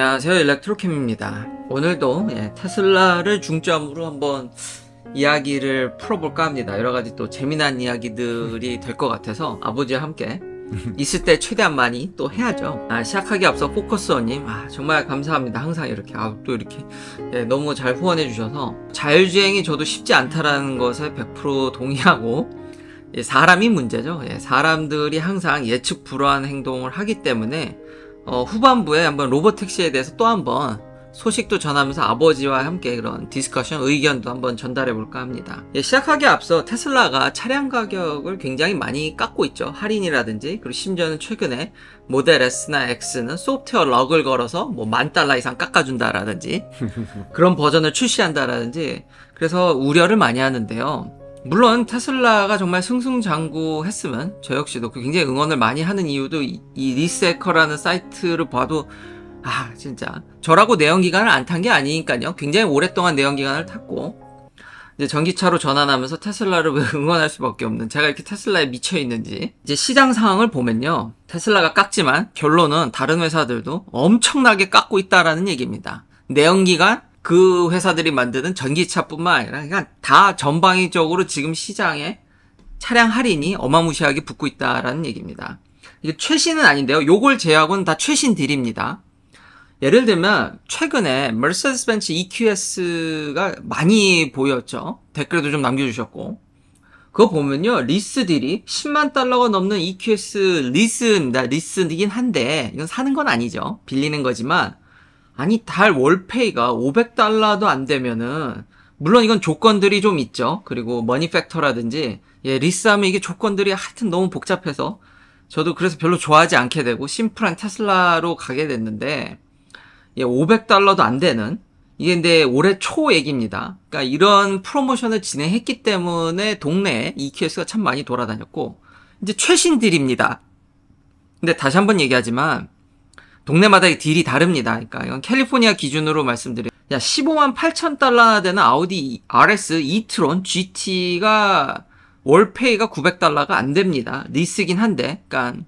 안녕하세요 일렉트로캠입니다 오늘도 예, 테슬라를 중점으로 한번 이야기를 풀어볼까 합니다 여러가지 또 재미난 이야기들이 될 것 같아서 아버지와 함께 있을 때 최대한 많이 또 해야죠 아, 시작하기 앞서 포커스원님 아, 정말 감사합니다 항상 이렇게 아, 또 이렇게 예, 너무 잘 후원해 주셔서 자율주행이 저도 쉽지 않다라는 것에 100% 동의하고 예, 사람이 문제죠 예, 사람들이 항상 예측 불허한 행동을 하기 때문에 어, 후반부에 한번 로봇 택시에 대해서 또 한번 소식도 전하면서 아버지와 함께 그런 디스커션 의견도 한번 전달해 볼까 합니다. 예, 시작하기에 앞서 테슬라가 차량 가격을 굉장히 많이 깎고 있죠. 할인이라든지 그리고 심지어는 최근에 모델 S나 X는 소프트웨어 럭을 걸어서 뭐 만 달러 이상 깎아준다라든지 그런 버전을 출시한다라든지 그래서 우려를 많이 하는데요. 물론 테슬라가 정말 승승장구했으면 저 역시도 그 굉장히 응원을 많이 하는 이유도 이, 리세커라는 사이트를 봐도 아 진짜 저라고 내연기관을 안 탄 게 아니니까요 굉장히 오랫동안 내연기관을 탔고 이제 전기차로 전환하면서 테슬라를 응원할 수밖에 없는 제가 이렇게 테슬라에 미쳐 있는지 이제 시장 상황을 보면요 테슬라가 깎지만 결론은 다른 회사들도 엄청나게 깎고 있다라는 얘기입니다 내연기관 그 회사들이 만드는 전기차뿐만 아니라 그냥 다 전방위적으로 지금 시장에 차량 할인이 어마무시하게 붙고 있다라는 얘기입니다. 이게 최신은 아닌데요. 요걸 제약은다 최신 딜입니다. 예를 들면 최근에 Mercedes 벤츠 EQS가 많이 보였죠. 댓글도좀 남겨주셨고 그거 보면요 리스 딜이 10만 달러가 넘는 EQS 리스입니다. 리스이긴 한데 이건 사는 건 아니죠. 빌리는 거지만 아니 달 월페이가 500달러도 안 되면은 물론 이건 조건들이 좀 있죠. 그리고 머니 팩터라든지 예, 리스하면 이게 조건들이 하여튼 너무 복잡해서 저도 그래서 별로 좋아하지 않게 되고 심플한 테슬라로 가게 됐는데 예, 500달러도 안 되는 이게 근데 올해 초 얘기입니다. 그러니까 이런 프로모션을 진행했기 때문에 동네에 EQS가 참 많이 돌아다녔고 이제 최신 딜입니다. 근데 다시 한번 얘기하지만 동네마다 의 딜이 다릅니다. 그러니까 이건 캘리포니아 기준으로 말씀드려요. 야, 15만 8천 달러나 되는 아우디 RS 이트론 GT가 월페이가 900달러가 안 됩니다. 리스긴 한데. 그러니까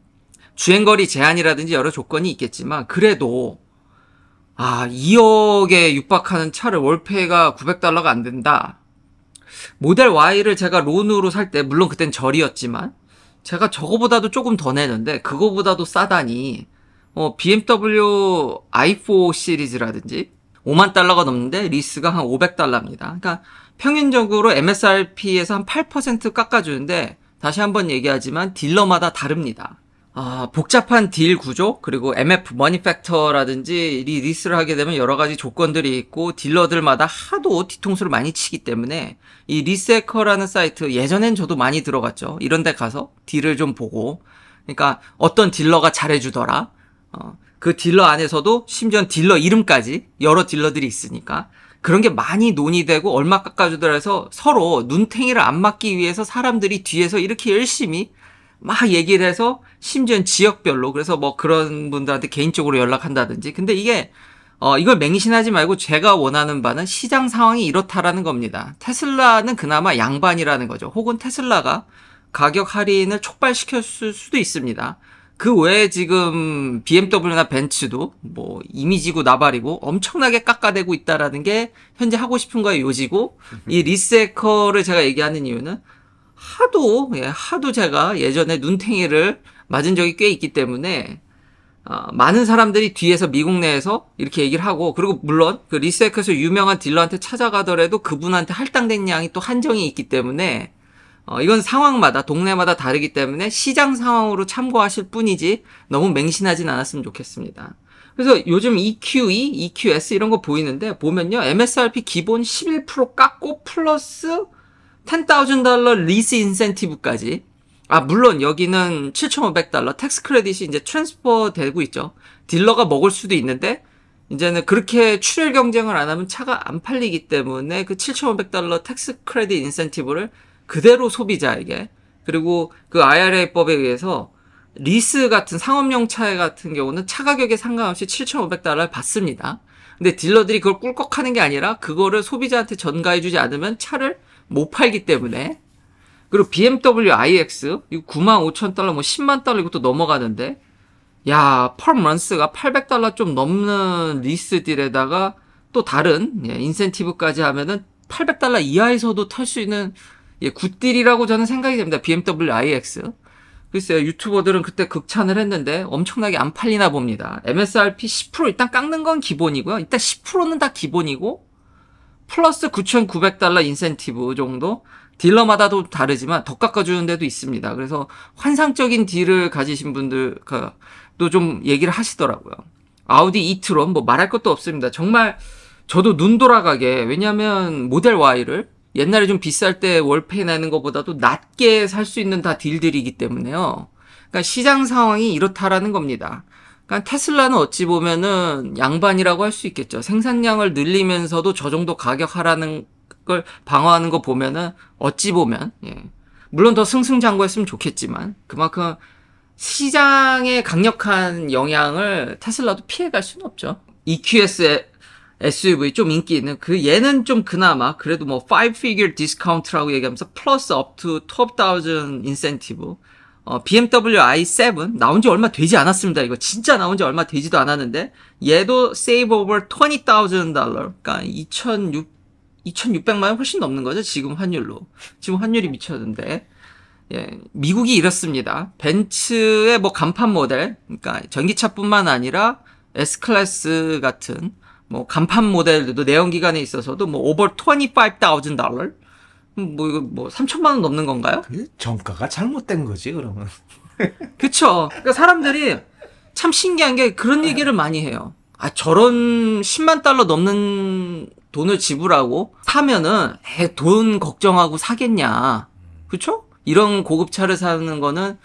주행거리 제한이라든지 여러 조건이 있겠지만 그래도 아, 2억에 육박하는 차를 월페이가 900달러가 안 된다. 모델 Y를 제가 론으로 살 때 물론 그땐 절이었지만 제가 저거보다도 조금 더 내는데 그거보다도 싸다니 어, BMW i4 시리즈라든지 5만 달러가 넘는데 리스가 한 500달러입니다. 그러니까 평균적으로 MSRP에서 한 8% 깎아주는데 다시 한번 얘기하지만 딜러마다 다릅니다. 아, 복잡한 딜 구조 그리고 MF 머니팩터라든지 이 리스를 하게 되면 여러 가지 조건들이 있고 딜러들마다 하도 뒤통수를 많이 치기 때문에 이 리세커라는 사이트 예전엔 저도 많이 들어갔죠. 이런 데 가서 딜을 좀 보고 그러니까 어떤 딜러가 잘해주더라. 어, 그 딜러 안에서도 심지어 딜러 이름까지 여러 딜러들이 있으니까 그런 게 많이 논의되고 얼마 깎아주더라 해서 서로 눈탱이를 안 맞기 위해서 사람들이 뒤에서 이렇게 열심히 막 얘기를 해서 심지어 지역별로 그래서 뭐 그런 분들한테 개인적으로 연락한다든지 근데 이게 어, 이걸 맹신하지 말고 제가 원하는 바는 시장 상황이 이렇다라는 겁니다. 테슬라는 그나마 양반이라는 거죠. 혹은 테슬라가 가격 할인을 촉발시켰을 수도 있습니다. 그 외에 지금 BMW나 벤츠도 뭐 이미지고 나발이고 엄청나게 깎아대고 있다라는 게 현재 하고 싶은 거의 요지고 이 음. 리세커를 제가 얘기하는 이유는 하도 예, 하도 제가 예전에 눈탱이를 맞은 적이 꽤 있기 때문에 어, 많은 사람들이 뒤에서 미국 내에서 이렇게 얘기를 하고 그리고 물론 그 리세커에서 유명한 딜러한테 찾아가더라도 그분한테 할당된 양이 또 한정이 있기 때문에 어, 이건 상황마다 동네마다 다르기 때문에 시장 상황으로 참고하실 뿐이지 너무 맹신하진 않았으면 좋겠습니다. 그래서 요즘 EQE, EQS 이런 거 보이는데 보면요. MSRP 기본 11% 깎고 플러스 10,000 달러 리스 인센티브까지. 아, 물론 여기는 7,500달러 텍스 크레딧이 이제 트랜스퍼 되고 있죠. 딜러가 먹을 수도 있는데 이제는 그렇게 출혈 경쟁을 안 하면 차가 안 팔리기 때문에 그 7,500달러 텍스 크레딧 인센티브를 그대로 소비자에게 그리고 그 IRA법에 의해서 리스 같은 상업용 차 같은 경우는 차 가격에 상관없이 7,500달러를 받습니다. 근데 딜러들이 그걸 꿀꺽하는 게 아니라 그거를 소비자한테 전가해주지 않으면 차를 못 팔기 때문에 그리고 BMW iX 이거 9만 5천 달러 뭐 10만 달러 이것도 넘어가는데 야 퍼먼스가 800달러 좀 넘는 리스 딜에다가 또 다른 예, 인센티브까지 하면은 800달러 이하에서도 탈 수 있는 예, 굿딜이라고 저는 생각이 됩니다. BMW iX. 글쎄요, 유튜버들은 그때 극찬을 했는데 엄청나게 안 팔리나 봅니다. MSRP 10% 일단 깎는 건 기본이고요. 일단 10%는 다 기본이고, 플러스 9,900달러 인센티브 정도 딜러마다도 다르지만 더 깎아주는 데도 있습니다. 그래서 환상적인 딜을 가지신 분들도 좀 얘기를 하시더라고요. 아우디 이트론 뭐 말할 것도 없습니다. 정말 저도 눈 돌아가게 왜냐면 모델 Y를 옛날에 좀 비쌀 때 월페이 내는 것보다도 낮게 살 수 있는 다 딜들이기 때문에요. 그러니까 시장 상황이 이렇다라는 겁니다. 그러니까 테슬라는 어찌 보면은 양반이라고 할 수 있겠죠. 생산량을 늘리면서도 저 정도 가격 하라는 걸 방어하는 거 보면은 어찌 보면 예. 물론 더 승승장구했으면 좋겠지만 그만큼 시장의 강력한 영향을 테슬라도 피해갈 수는 없죠. EQS SUV 좀 인기 있는 그 얘는 좀 그나마 그래도 뭐 5-figure 디스카운트라고 얘기하면서 플러스 업투 톱1000 인센티브 어, BMW i7 나온 지 얼마 되지 않았습니다. 이거 진짜 나온 지 얼마 되지도 않았는데 얘도 save over 20,000 달러 그러니까 2,600 2,600만 원 훨씬 넘는 거죠. 지금 환율로. 지금 환율이 미쳤는데. 예, 미국이 이렇습니다. 벤츠의 뭐 간판 모델, 그러니까 전기차뿐만 아니라 S클래스 같은 뭐 간판 모델도 들 내연 기간에 있어서도 뭐오 v e r 25,000 달러 뭐 이거 뭐 3천만 원 넘는 건가요? 그 정가가 잘못된 거지 그러면. 그쵸. 그러니까 사람들이 참 신기한 게 그런 얘기를 많이 해요. 아 저런 10만 달러 넘는 돈을 지불하고 사면은 에돈 걱정하고 사겠냐. 그쵸? 이런 고급차를 사는 거는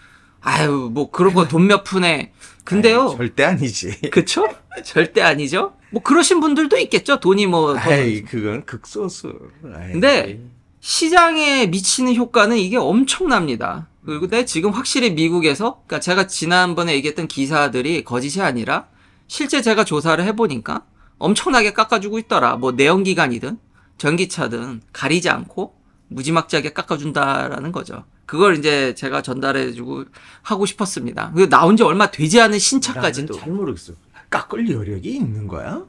아유 뭐 그런 거 돈 몇 푼에 근데요 아유, 절대 아니지 그쵸 절대 아니죠 뭐 그러신 분들도 있겠죠 돈이 뭐 아이 그건 극소수 아이. 근데 시장에 미치는 효과는 이게 엄청납니다 그리고 근데 지금 확실히 미국에서 그니까 제가 지난번에 얘기했던 기사들이 거짓이 아니라 실제 제가 조사를 해보니까 엄청나게 깎아주고 있더라 뭐 내연기관이든 전기차든 가리지 않고 무지막지하게 깎아준다라는 거죠. 그걸 이제 제가 전달해주고 하고 싶었습니다. 그 나온 지 얼마 되지 않은 신차까지도. 잘 모르겠어. 깎을 여력이 있는 거야?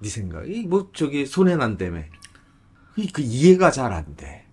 네 생각이? 뭐 저기 손해난 때문에. 그러니까 그 이해가 잘 안 돼.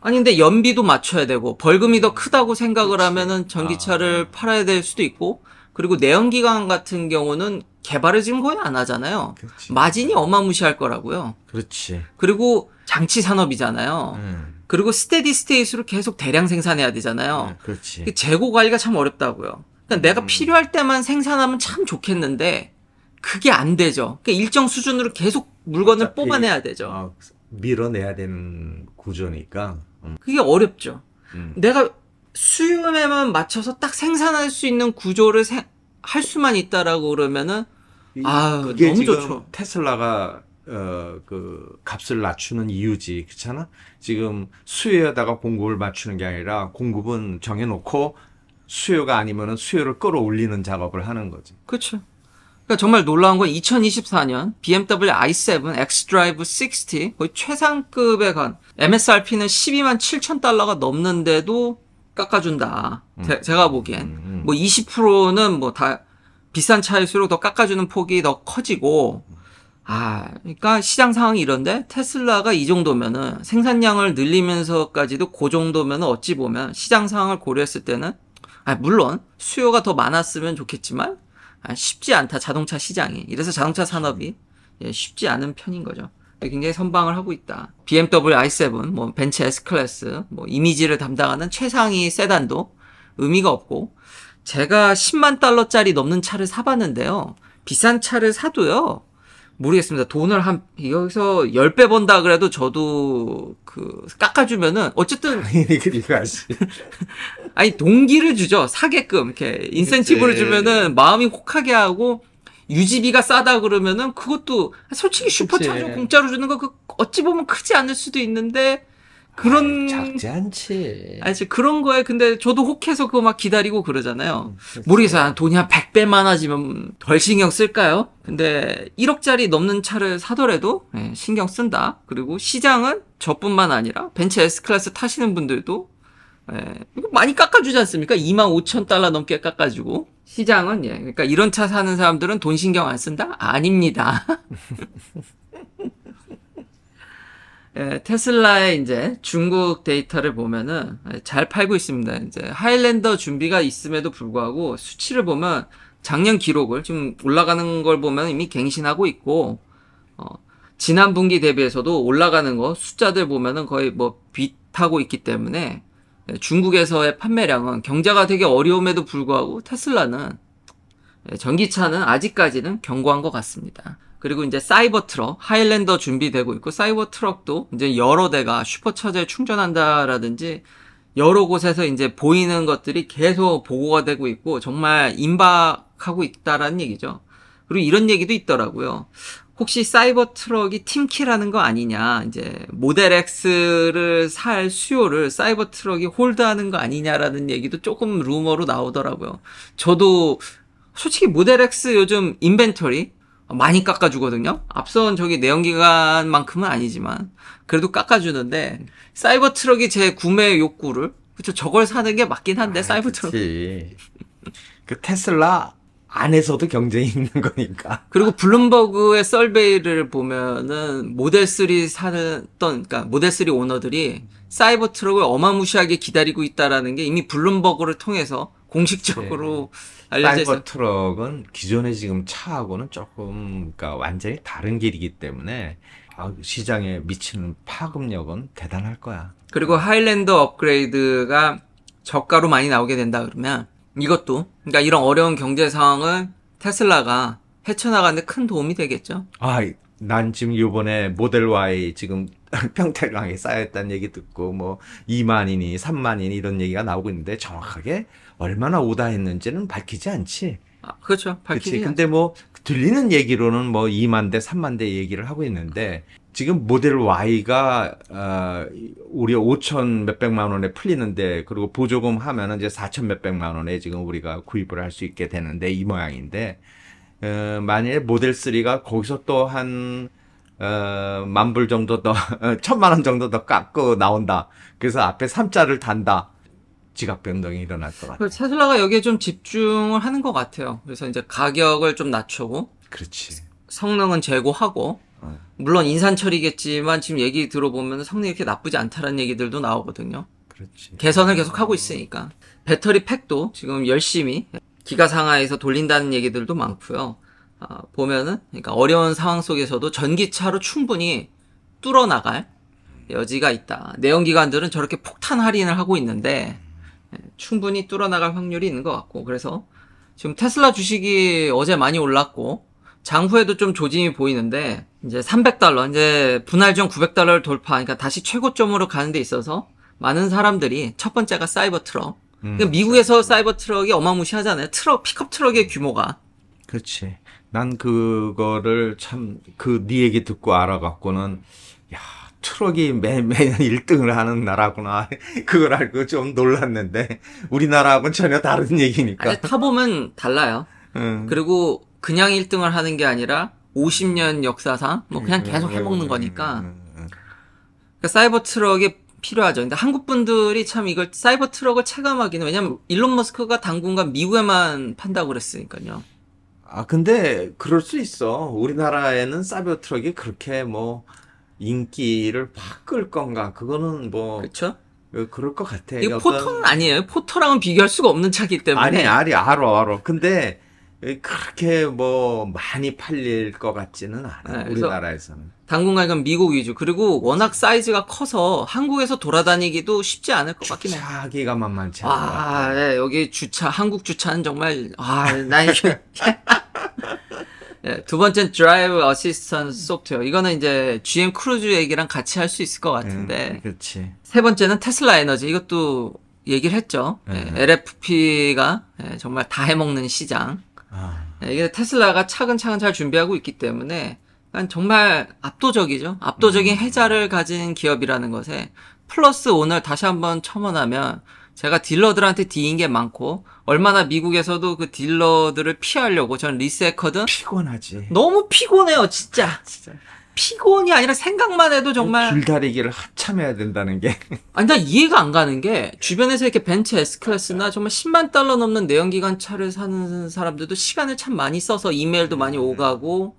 아니 근데 연비도 맞춰야 되고 벌금이 더 크다고 생각을 그치. 하면은 전기차를 아. 팔아야 될 수도 있고 그리고 내연기관 같은 경우는 개발을 지금 거의 안 하잖아요. 그치. 마진이 어마무시할 거라고요. 그렇지. 그리고 장치 산업이잖아요. 음. 그리고 스테디 스테이스로 계속 대량 생산해야 되잖아요. 네, 그렇지. 그 재고 관리가 참 어렵다고요. 그러니까 내가 음. 필요할 때만 생산하면 참 좋겠는데 그게 안 되죠. 그러니까 일정 수준으로 계속 물건을 뽑아내야 되죠. 어, 밀어내야 되는 구조니까. 음. 그게 어렵죠. 음. 내가 수요에만 맞춰서 딱 생산할 수 있는 구조를 세, 할 수만 있다라고 그러면은 아 너무 좋죠. 테슬라가 어, 그 값을 낮추는 이유지. 그렇잖아? 지금 수요에다가 공급을 맞추는 게 아니라 공급은 정해놓고 수요가 아니면은 수요를 끌어올리는 작업을 하는 거지. 그렇죠. 그러니까 정말 놀라운 건 2024년 BMW i7 xDrive 60 거의 최상급에 간 MSRP는 12만 7천 달러가 넘는데도 깎아준다. 음. 제가 보기엔 음, 음. 뭐 20%는 뭐 다 비싼 차일수록 더 깎아주는 폭이 더 커지고 음. 아, 그러니까 시장 상황이 이런데 테슬라가 이 정도면은 생산량을 늘리면서까지도 그 정도면은 어찌 보면 시장 상황을 고려했을 때는 아, 물론 수요가 더 많았으면 좋겠지만 아, 쉽지 않다 자동차 시장이. 이래서 자동차 산업이 예, 쉽지 않은 편인 거죠. 굉장히 선방을 하고 있다. BMW i7, 뭐 벤츠 S 클래스, 뭐 이미지를 담당하는 최상위 세단도 의미가 없고 제가 10만 달러짜리 넘는 차를 사봤는데요. 비싼 차를 사도요. 모르겠습니다. 돈을 한 여기서 10배 번다 그래도 저도 그 깎아 주면은 어쨌든 당연 그리가지. 아니 동기를 주죠. 사게끔 이렇게 인센티브를 그치. 네. 주면은 마음이 혹하게 하고 유지비가 싸다 그러면은 그것도 솔직히 슈퍼차저 공짜로 주는 거 그 어찌 보면 크지 않을 수도 있는데 그런 작지 않지. 아니 그런 거에 근데 저도 혹해서 그거 막 기다리고 그러잖아요. 음, 모르겠어요. 한 돈이 한 100배 많아지면 덜 신경 쓸까요? 근데 1억짜리 넘는 차를 사더라도 네, 신경 쓴다. 그리고 시장은 저뿐만 아니라 벤츠 S클래스 타시는 분들도 예, 많이 깎아주지 않습니까? 2만 5천 달러 넘게 깎아주고 시장은 예, 그러니까 이런 차 사는 사람들은 돈 신경 안 쓴다? 아닙니다. 예, 테슬라의 이제 중국 데이터를 보면은 잘 팔고 있습니다. 이제 하일랜더 준비가 있음에도 불구하고 수치를 보면 작년 기록을 지금 올라가는 걸 보면 이미 갱신하고 있고 어, 지난 분기 대비해서도 올라가는 거 숫자들 보면은 거의 뭐 비타고 있기 때문에 중국에서의 판매량은 경제가 되게 어려움에도 불구하고 테슬라는 예, 전기차는 아직까지는 견고한 것 같습니다. 그리고 이제 사이버 트럭, 하일랜더 준비되고 있고 사이버 트럭도 이제 여러 대가 슈퍼차저에 충전한다라든지 여러 곳에서 이제 보이는 것들이 계속 보고가 되고 있고 정말 임박하고 있다라는 얘기죠. 그리고 이런 얘기도 있더라고요. 혹시 사이버 트럭이 팀키라는 거 아니냐, 이제 모델 X를 살 수요를 사이버 트럭이 홀드하는 거 아니냐라는 얘기도 조금 루머로 나오더라고요. 저도 솔직히 모델 X 요즘 인벤토리 많이 깎아주거든요. 앞선 저기 내연기관만큼은 아니지만 그래도 깎아주는데 사이버 트럭이 제 구매 욕구를 그쵸 저걸 사는 게 맞긴 한데 아, 사이버 트럭. 그 테슬라 안에서도 경쟁이 있는 거니까. 그리고 블룸버그의 썰베이를 보면은 모델 3 사는 그러니까 모델 3 오너들이 사이버 트럭을 어마무시하게 기다리고 있다라는 게 이미 블룸버그를 통해서 공식적으로 네. 사이버 트럭은 기존의 지금 차하고는 조금 그러니까 완전히 다른 길이기 때문에 아, 시장에 미치는 파급력은 대단할 거야. 그리고 하일랜더 업그레이드가 저가로 많이 나오게 된다 그러면 이것도 그러니까 이런 어려운 경제 상황을 테슬라가 헤쳐나가는데 큰 도움이 되겠죠. 아, 난 지금 요번에 모델 Y 지금 평택랑에 쌓였다는 얘기 듣고 뭐 2만이니 3만이니 이런 얘기가 나오고 있는데 정확하게 얼마나 오다했는지는 밝히지 않지. 아, 그렇죠. 밝히지. 그치? 근데 뭐 들리는 얘기로는 뭐 2만 대, 3만 대 얘기를 하고 있는데 지금 모델 Y가 어 우리 5천 몇백만 원에 풀리는데 그리고 보조금 하면은 이제 4천 몇백만 원에 지금 우리가 구입을 할 수 있게 되는데 이 모양인데 어만일 모델 3가 거기서 또 한 어, 만불 정도 더, 천만 원 정도 더 깎고 나온다. 그래서 앞에 3자를 단다. 지각 변동이 일어날 것 같아요. 테슬라가 여기에 좀 집중을 하는 것 같아요. 그래서 이제 가격을 좀 낮추고, 그렇지. 성능은 제고하고, 어. 물론 인산 처리겠지만 지금 얘기 들어보면 성능이 이렇게 나쁘지 않다라는 얘기들도 나오거든요. 그렇지. 개선을 계속 하고 있으니까 배터리 팩도 지금 열심히 기가 상하에서 돌린다는 얘기들도 많고요. 아, 보면은 그러니까 어려운 상황 속에서도 전기차로 충분히 뚫어 나갈 여지가 있다. 내연기관들은 저렇게 폭탄 할인을 하고 있는데 충분히 뚫어나갈 확률이 있는 것 같고 그래서 지금 테슬라 주식이 어제 많이 올랐고 장후에도 좀 조짐이 보이는데 이제 300달러 이제 분할 전 900달러를 돌파 그러니까 다시 최고점으로 가는 데 있어서 많은 사람들이 첫 번째가 사이버 트럭 음. 그러니까 미국에서 그렇죠. 사이버 트럭이 어마무시하잖아요 트럭 픽업 트럭의 규모가 그렇지 난 그거를 참그네 얘기 듣고 알아갖고는 야 트럭이 매, 매년 1등을 하는 나라구나. 그걸 알고 좀 놀랐는데, 우리나라하고는 전혀 다른 얘기니까. 아니, 타보면 달라요. 음. 그리고 그냥 1등을 하는 게 아니라 50년 역사상, 뭐 그냥 계속 해먹는 거니까. 그러니까 사이버 트럭이 필요하죠. 근데 한국 분들이 참 이걸 사이버 트럭을 체감하기는, 왜냐면 일론 머스크가 당분간 미국에만 판다고 그랬으니까요. 아, 근데 그럴 수 있어. 우리나라에는 사이버 트럭이 그렇게 뭐, 인기를 확끌 건가 그거는 뭐 그렇죠. 그럴 것 같아. 이 포터는 아니에요. 포터랑은 비교할 수가 없는 차기 때문에. 아니, 아니, 알어, 알어. 근데 그렇게 뭐 많이 팔릴 것 같지는 않아. 네, 우리나라에서는. 당분간 이건 미국 위주. 그리고 워낙 사이즈가 커서 한국에서 돌아다니기도 쉽지 않을 것 같긴 해 주차기가 만만치 않아. 아, 네, 여기 주차, 한국 주차는 정말, 아, 나 이게. 예, 두 번째는 드라이브 어시스턴 소프트웨어. 이거는 이제 GM 크루즈 얘기랑 같이 할 수 있을 것 같은데. 음, 세 번째는 테슬라 에너지. 이것도 얘기를 했죠. 네. 예. LFP가 정말 다 해먹는 시장. 아. 이게 테슬라가 차근차근 잘 준비하고 있기 때문에 그러니까 정말 압도적이죠. 압도적인 음. 해자를 가진 기업이라는 것에 플러스 오늘 다시 한번 첨언하면 제가 딜러들한테 D인 게 많고 얼마나 미국에서도 그 딜러들을 피하려고 전 리스했거든. 피곤하지. 너무 피곤해요, 진짜. 진짜. 피곤이 아니라 생각만 해도 정말 줄다리기를 하참해야 된다는 게 아니 나 이해가 안 가는 게 주변에서 이렇게 벤츠 S클래스나 정말 10만 달러 넘는 내연기관 차를 사는 사람들도 시간을 참 많이 써서 이메일도 많이 네. 오가고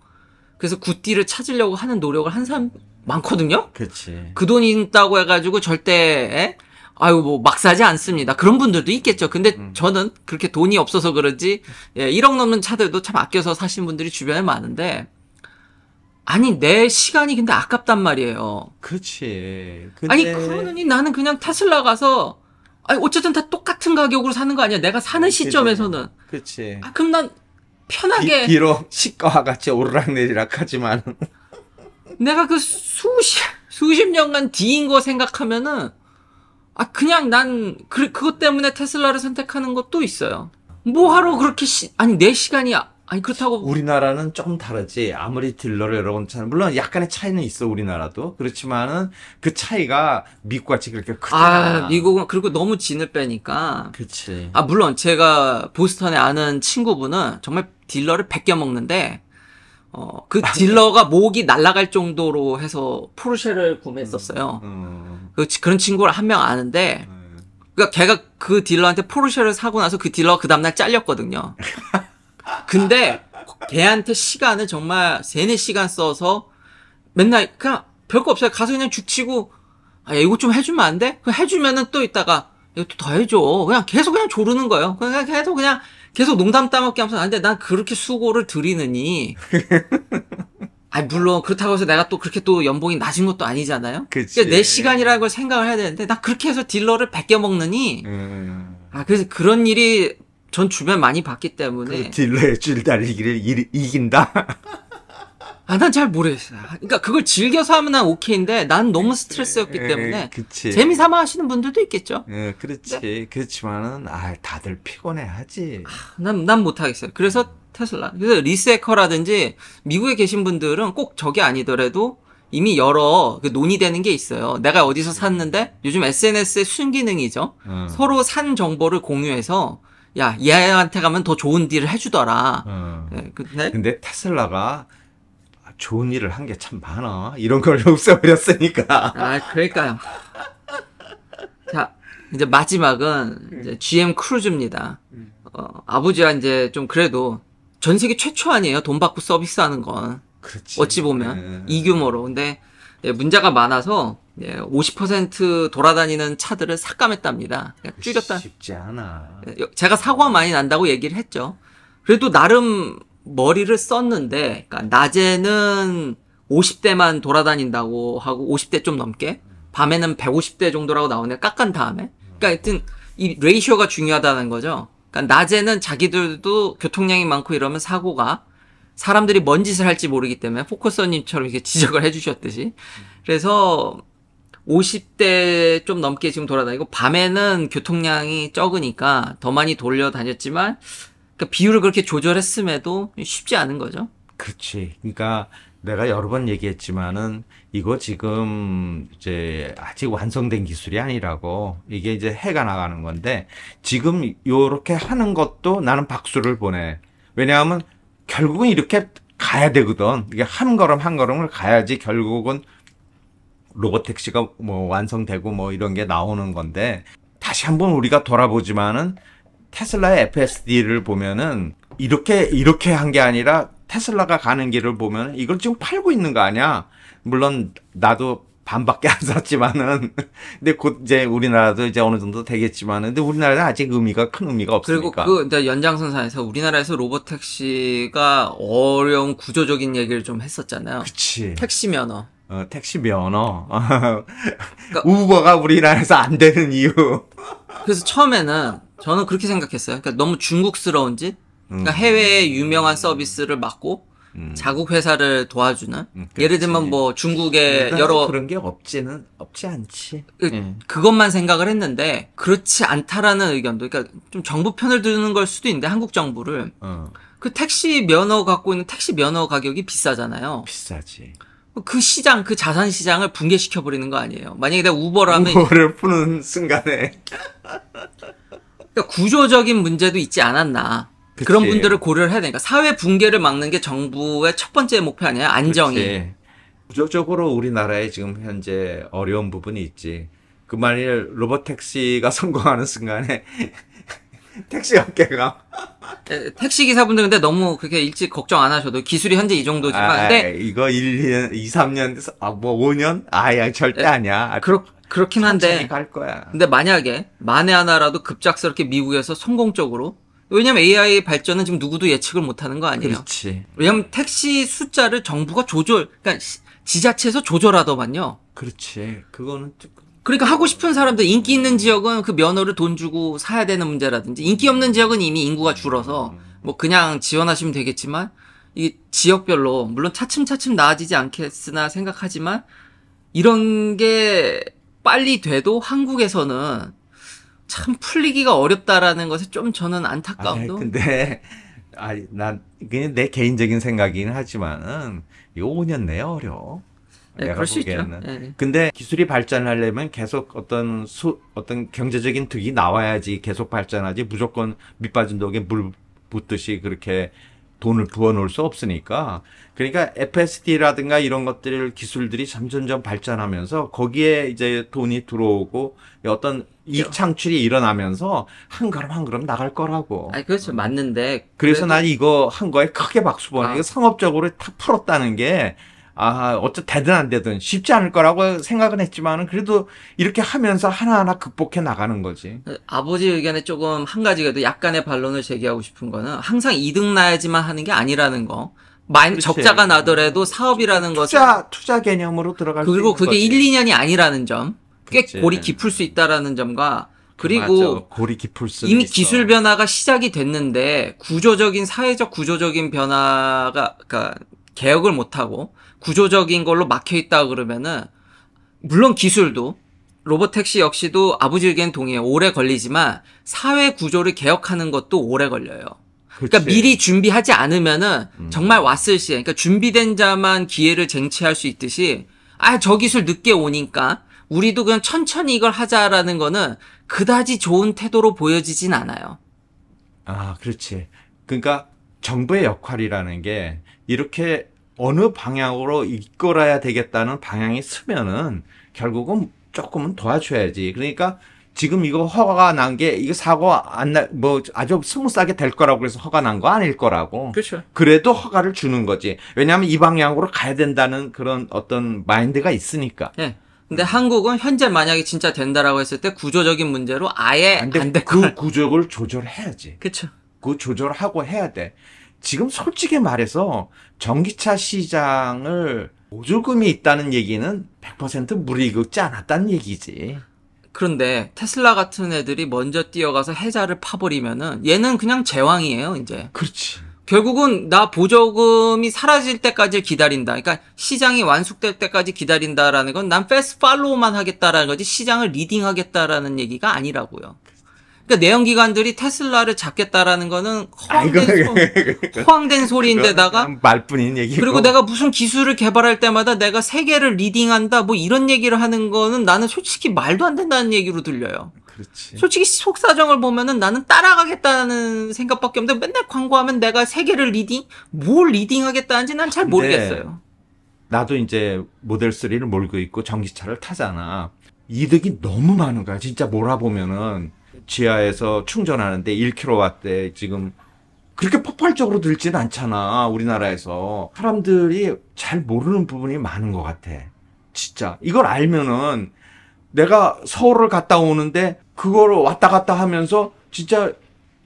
그래서 굿디를 찾으려고 하는 노력을 한 사람 많거든요 그렇그 돈이 있다고 해가지고 절대 에? 아유 뭐막 사지 않습니다. 그런 분들도 있겠죠. 근데 음. 저는 그렇게 돈이 없어서 그런지 예, 1억 넘는 차들도 참 아껴서 사신 분들이 주변에 많은데 아니 내 시간이 근데 아깝단 말이에요. 그렇지. 근데... 아니 그러느니 나는 그냥 테슬라 가서 아니 어쨌든 다 똑같은 가격으로 사는 거 아니야? 내가 사는 시점에서는. 그렇지. 아, 그럼 난 편하게 비, 비록 시가와 같이 오르락내리락 하지만 내가 그 수십 수십 년간 뒤인 거 생각하면은 아 그냥 난 그, 그것 때문에 테슬라를 선택하는 것도 있어요. 뭐하러 그렇게 시, 아니 내 시간이 아, 니 그렇다고 우리나라는 조금 다르지 아무리 딜러를 여러 번 차는 물론 약간의 차이는 있어 우리나라도 그렇지만은 그 차이가 미국같이 그렇게 크다. 아 미국은 그리고 너무 진을 빼니까. 그렇지. 아 물론 제가 보스턴에 아는 친구분은 정말 딜러를 베껴 먹는데 어그 아, 네. 딜러가 목이 날아갈 정도로 해서 포르쉐를 구매했었어요. 음, 음. 음. 그, 그런 친구를 한 명 아는데 그러니까 걔가 그 딜러한테 포르쉐를 사고 나서 그 딜러가 그 다음날 잘렸거든요. 근데 걔한테 시간을 정말 세네 시간 써서 맨날 그냥 별거 없어요. 가서 그냥 죽치고 아, 야, 이거 좀 해주면 안 돼? 그 해주면은 또 있다가 이것도 더 해줘. 그냥 계속 그냥 조르는 거예요. 그냥 계속 그냥 계속 농담 따먹기 하면서 안 돼. 난 그렇게 수고를 드리느니 아 물론 그렇다고 해서 내가 또 그렇게 또 연봉이 낮은 것도 아니잖아요. 그치. 그러니까 내 시간이라는 걸 생각을 해야 되는데 나 그렇게 해서 딜러를 베껴 먹느니 음. 음, 음. 아 그래서 그런 일이 전 주변 많이 봤기 때문에 딜러의 줄다리기를 이, 이긴다. 아, 난 잘 모르겠어요. 그러니까 그걸 즐겨서 하면 난 오케이인데 난 너무 예, 스트레스였기 예, 예, 때문에 그치. 재미삼아 하시는 분들도 있겠죠. 예, 그렇지. 네. 그렇지만은 아, 다들 피곤해 하지. 아, 난난 못 하겠어요. 그래서 테슬라. 그래서 리세커라든지 미국에 계신 분들은 꼭 저게 아니더라도 이미 여러 그 논의되는 게 있어요. 내가 어디서 샀는데 요즘 SNS의 순기능이죠. 음. 서로 산 정보를 공유해서 야 얘한테 가면 더 좋은 딜을 해주더라. 음. 네, 근데, 그, 네? 근데 테슬라가 좋은 일을 한 게 참 많아. 이런 걸 없애버렸으니까. 아 그러니까요. 자 이제 마지막은 이제 GM 크루즈입니다. 음. 어, 아버지와 이제 좀 그래도 전 세계 최초 아니에요. 돈 받고 서비스하는 건. 그렇지. 어찌 보면 네. 이 규모로. 근데 예, 문제가 많아서 예, 50% 돌아다니는 차들을 삭감했답니다. 그러니까 줄였다. 쉽지 않아. 예, 제가 사고가 많이 난다고 얘기를 했죠. 그래도 나름 머리를 썼는데, 그러니까 낮에는 50대만 돌아다닌다고 하고 50대 좀 넘게, 밤에는 150대 정도라고 나오네요. 깎은 다음에. 그러니까 하여튼 이 레이쇼가 중요하다는 거죠. 그러니까 낮에는 자기들도 교통량이 많고 이러면 사고가 사람들이 뭔 짓을 할지 모르기 때문에 포커스님처럼 이렇게 지적을 해주셨듯이 그래서 50대 좀 넘게 지금 돌아다니고 밤에는 교통량이 적으니까 더 많이 돌려다녔지만 그러니까 비율을 그렇게 조절했음에도 쉽지 않은 거죠. 그렇지. 그러니까 내가 여러 번 얘기했지만은 이거 지금 이제 아직 완성된 기술이 아니라고 이게 이제 해가 나가는 건데 지금 요렇게 하는 것도 나는 박수를 보내. 왜냐하면 결국은 이렇게 가야 되거든. 이게 한 걸음 한 걸음을 가야지 결국은 로봇 택시가 뭐 완성되고 뭐 이런 게 나오는 건데 다시 한번 우리가 돌아보지만은 테슬라의 FSD를 보면은 이렇게 이렇게 한 게 아니라 테슬라가 가는 길을 보면 이걸 지금 팔고 있는 거 아니야? 물론 나도 반밖에 안 샀지만은 근데 곧 이제 우리나라도 이제 어느 정도 되겠지만은 근데 우리나라는 아직 의미가 큰 의미가 없으니까 그리고 그 연장선상에서 우리나라에서 로봇 택시가 어려운 구조적인 얘기를 좀 했었잖아요. 그치. 택시 면허. 어, 택시 면허. 그러니까, 우버가 우리나라에서 안 되는 이유. 그래서 처음에는 저는 그렇게 생각했어요. 그러니까 너무 중국스러운지 그러니까 음. 해외의 유명한 서비스를 맡고 음. 자국 회사를 도와주는 음, 예를 들면 뭐 중국의 여러 뭐 그런 게 없지는 없지 않지 그, 예. 그것만 생각을 했는데 그렇지 않다라는 의견도 그러니까 좀 정부 편을 드는 걸 수도 있는데 한국 정부를 어. 그 택시 면허 갖고 있는 택시 면허 가격이 비싸잖아요 비싸지 그 시장 그 자산 시장을 붕괴시켜 버리는 거 아니에요 만약에 내가 우버라면 우버를 푸는 순간에 그러니까 구조적인 문제도 있지 않았나 그치. 그런 분들을 고려를 해야 되니까 사회 붕괴를 막는 게 정부의 첫 번째 목표 아니에요? 안정이. 그치. 부적적으로 우리나라에 지금 현재 어려운 부분이 있지. 그 만일 로봇 택시가 성공하는 순간에 택시 업계가 택시 기사분들 근데 너무 그렇게 일찍 걱정 안 하셔도 기술이 현재 이 정도지만 아, 근데 아, 이거 1, 2년, 2, 3년, 아, 뭐 5년? 아야 절대 에, 아니야. 아, 그렇 그렇긴 한데 갈 거야. 근데 만약에 만에 하나라도 급작스럽게 미국에서 성공적으로 왜냐면 AI 발전은 지금 누구도 예측을 못하는 거 아니에요. 그렇지. 왜냐면 택시 숫자를 정부가 조절, 그러니까 지자체에서 조절하더만요. 그렇지. 그거는 그러니까 하고 싶은 사람들 인기 있는 지역은 그 면허를 돈 주고 사야 되는 문제라든지 인기 없는 지역은 이미 인구가 줄어서 뭐 그냥 지원하시면 되겠지만 이 지역별로 물론 차츰차츰 나아지지 않겠으나 생각하지만 이런 게 빨리 돼도 한국에서는 참 풀리기가 어렵다라는 것에 좀 저는 안타까움도. 아, 근데 아니 난 그냥 내 개인적인 생각이긴 하지만은 요거 5년 내에 어려. 네, 내 그럴 수 있죠. 네. 근데 기술이 발전하려면 계속 어떤 수 어떤 경제적인 득이 나와야지 계속 발전하지 무조건 밑빠진 독에 물 붓듯이 그렇게 돈을 부어놓을 수 없으니까 그러니까 FSD라든가 이런 것들 을 기술들이 점점점 발전하면서 거기에 이제 돈이 들어오고 어떤 이익 창출이 일어나면서 한 걸음 한 걸음 나갈 거라고. 아, 그렇죠. 음. 맞는데. 그래서 그래도... 난 이거 한 거에 크게 박수 보내. 아. 이거 상업적으로 다 풀었다는 게 아, 어째 되든 안 되든 쉽지 않을 거라고 생각은 했지만은 그래도 이렇게 하면서 하나하나 극복해 나가는 거지. 그 아버지 의견에 조금 한 가지 그래도 약간의 반론을 제기하고 싶은 거는 항상 이득 나야지만 하는 게 아니라는 거. 만그 적자가 나더라도 사업이라는 투자, 것은 투자 개념으로 들어갈 그리고 그게 거지. 1, 2년이 아니라는 점. 꽤 그치. 골이 깊을 수 있다라는 점과 그리고 맞아, 이미 있어. 기술 변화가 시작이 됐는데 구조적인 사회적 구조적인 변화가 그니까 개혁을 못 하고 구조적인 걸로 막혀 있다 그러면은 물론 기술도 로봇 택시 역시도 아부질겐 동의해 오래 걸리지만 사회 구조를 개혁하는 것도 오래 걸려요. 그러니까 미리 준비하지 않으면은 음. 정말 왔을 시에 그러니까 준비된 자만 기회를 쟁취할 수 있듯이 아 저 기술 늦게 오니까 우리도 그냥 천천히 이걸 하자라는 거는 그다지 좋은 태도로 보여지진 않아요. 아, 그렇지. 그러니까 정부의 역할이라는 게 이렇게 어느 방향으로 이끌어야 되겠다는 방향이 쓰면은 결국은 조금은 도와줘야지. 그러니까 지금 이거 허가 난게 이거 사고 안나뭐 아주 스무싸게 될 거라고 그래서 허가 난 거 아닐 거라고. 그렇죠. 그래도 허가를 주는 거지. 왜냐하면 이 방향으로 가야 된다는 그런 어떤 마인드가 있으니까. 네. 근데 음. 한국은 현재 만약에 진짜 된다라고 했을 때 구조적인 문제로 아예 안 돼. 그, 그 구조를 조절해야지. 그렇그 조절하고 해야 돼. 지금 솔직히 말해서 전기차 시장을 보조금이 있다는 얘기는 100% 무리익지 않았다는 얘기지. 그런데 테슬라 같은 애들이 먼저 뛰어가서 해자를 파버리면은 얘는 그냥 제왕이에요, 이제. 그렇지. 결국은 나 보조금이 사라질 때까지 기다린다. 그러니까 시장이 완숙될 때까지 기다린다라는 건 난 패스 팔로우만 하겠다라는 거지 시장을 리딩하겠다라는 얘기가 아니라고요. 그러니까 내연기관들이 테슬라를 잡겠다라는 거는 허황된, 그러니까. 소, 허황된 소리인데다가 말뿐인 얘기고 그리고 내가 무슨 기술을 개발할 때마다 내가 세계를 리딩한다 뭐 이런 얘기를 하는 거는 나는 솔직히 말도 안 된다는 얘기로 들려요. 그렇지. 솔직히 속사정을 보면은 나는 따라가겠다는 생각밖에 없는데 맨날 광고하면 내가 세계를 리딩? 뭘 리딩하겠다는지 난 잘 모르겠어요. 나도 이제 모델 3를 몰고 있고 전기차를 타잖아. 이득이 너무 많은 거야. 진짜 몰아보면은 지하에서 충전하는데 1kW대 지금 그렇게 폭발적으로 들지는 않잖아. 우리나라에서. 사람들이 잘 모르는 부분이 많은 것 같아. 진짜. 이걸 알면은 내가 서울을 갔다 오는데 그걸 왔다 갔다 하면서 진짜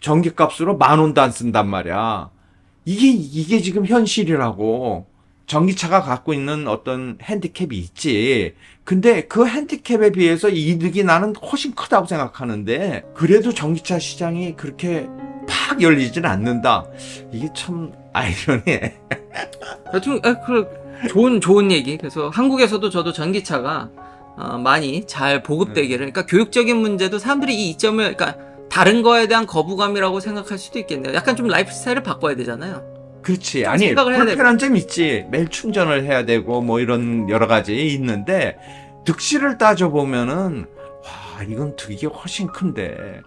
전기값으로 만 원도 안 쓴단 말이야. 이게 이게 지금 현실이라고. 전기차가 갖고 있는 어떤 핸디캡이 있지. 근데 그 핸디캡에 비해서 이득이 나는 훨씬 크다고 생각하는데 그래도 전기차 시장이 그렇게 팍 열리진 않는다. 이게 참 아이러니해. 하여튼 아, 그래 좋은 좋은 얘기. 그래서 한국에서도 저도 전기차가 어, 많이 잘 보급되기를 그러니까 교육적인 문제도 사람들이 이 이점을 그러니까 다른 거에 대한 거부감이라고 생각할 수도 있겠네요. 약간 좀 라이프 스타일을 바꿔야 되잖아요. 그렇지. 아니, 불편한 점 있지. 매일 충전을 해야 되고, 뭐 이런 여러 가지 있는데, 득실을 따져보면은, 와, 이건 득이 훨씬 큰데,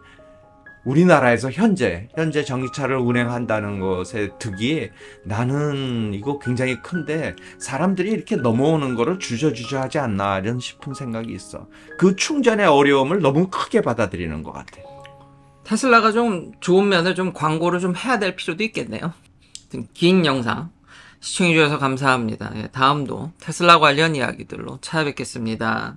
우리나라에서 현재 현재 전기차를 운행한다는 것에 득이 나는 이거 굉장히 큰데 사람들이 이렇게 넘어오는 거를 주저주저하지 않나 이런 싶은 생각이 있어. 그 충전의 어려움을 너무 크게 받아들이는 것 같아. 테슬라가 좀 좋은 면을 좀 광고를 좀 해야 될 필요도 있겠네요. 긴 영상 시청해주셔서 감사합니다. 예, 다음도 테슬라 관련 이야기들로 찾아뵙겠습니다.